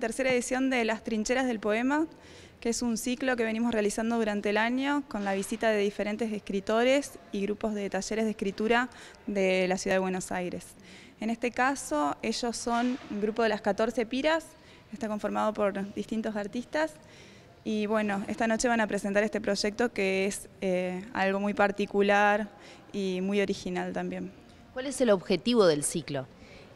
Tercera edición de Las Trincheras del Poema, que es un ciclo que venimos realizando durante el año con la visita de diferentes escritores y grupos de talleres de escritura de la ciudad de Buenos Aires. En este caso, ellos son un grupo de las 14 piras, está conformado por distintos artistas. Y bueno, esta noche van a presentar este proyecto que es eh, algo muy particular y muy original también. ¿Cuál es el objetivo del ciclo?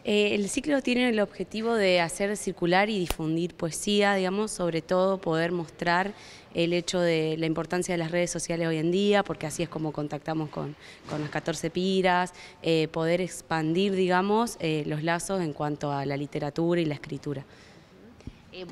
Eh, el ciclo tiene el objetivo de hacer circular y difundir poesía, digamos, sobre todo poder mostrar el hecho de la importancia de las redes sociales hoy en día, porque así es como contactamos con, las 14 piras, eh, poder expandir, digamos, eh, los lazos en cuanto a la literatura y la escritura.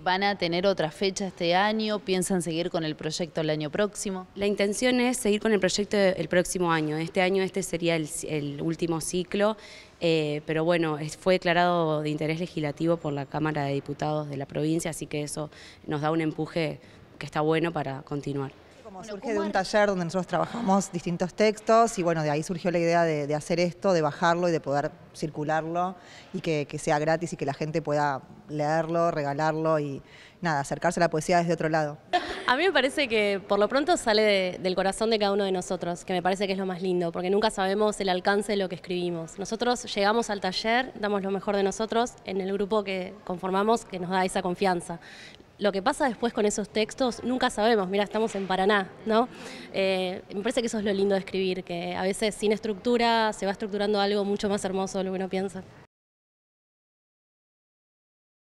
¿Van a tener otra fecha este año? ¿Piensan seguir con el proyecto el año próximo? La intención es seguir con el proyecto el próximo año. Este año este sería el último ciclo. Eh, pero bueno, fue declarado de interés legislativo por la Cámara de Diputados de la provincia, así que eso nos da un empuje que está bueno para continuar surge de un taller donde nosotros trabajamos distintos textos y bueno, de ahí surgió la idea de, hacer esto, de bajarlo y de poder circularlo y que, sea gratis y que la gente pueda leerlo, regalarlo y nada, acercarse a la poesía desde otro lado. A mí me parece que por lo pronto sale del corazón de cada uno de nosotros, que me parece que es lo más lindo, porque nunca sabemos el alcance de lo que escribimos. Nosotros llegamos al taller, damos lo mejor de nosotros en el grupo que conformamos que nos da esa confianza. Lo que pasa después con esos textos nunca sabemos, mira, estamos en Paraná, ¿no? Eh, me parece que eso es lo lindo de escribir, que a veces sin estructura se va estructurando algo mucho más hermoso de lo que uno piensa.